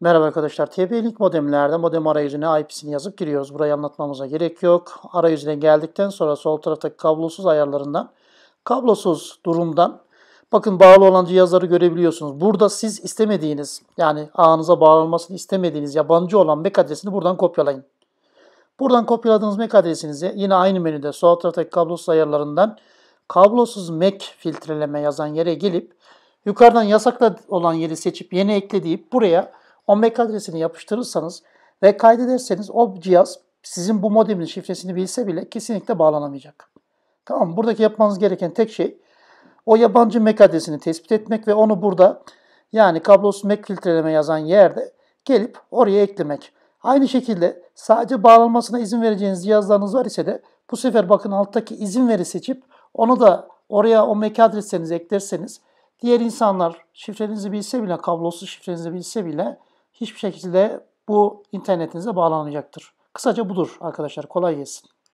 Merhaba arkadaşlar. TP-Link modemlerde modem arayüzüne IP'sini yazıp giriyoruz. Burayı anlatmamıza gerek yok. Arayüzüne geldikten sonra sol taraftaki kablosuz ayarlarından, kablosuz durumdan bakın bağlı olan cihazları görebiliyorsunuz. Burada siz istemediğiniz yani ağınıza bağlanmasını istemediğiniz yabancı olan MAC adresini buradan kopyalayın. Buradan kopyaladığınız MAC adresinizi yine aynı menüde sol taraftaki kablosuz ayarlarından kablosuz MAC filtreleme yazan yere gelip yukarıdan yasakla olan yeri seçip yeni ekle deyip buraya o Omega adresini yapıştırırsanız ve kaydederseniz o cihaz sizin bu modemin şifresini bilse bile kesinlikle bağlanamayacak. Tamam Buradaki yapmanız gereken tek şey o yabancı MAC adresini tespit etmek ve onu burada yani kablosuz MAC filtreleme yazan yerde gelip oraya eklemek. Aynı şekilde sadece bağlanmasına izin vereceğiniz cihazlarınız var ise de bu sefer bakın alttaki izin veri seçip onu da oraya o MAC adreslerinizi eklerseniz diğer insanlar şifrenizi bilse bile kablosuz şifrenizi bilse bile hiçbir şekilde bu internetinize bağlanacaktır. Kısaca budur arkadaşlar. Kolay gelsin.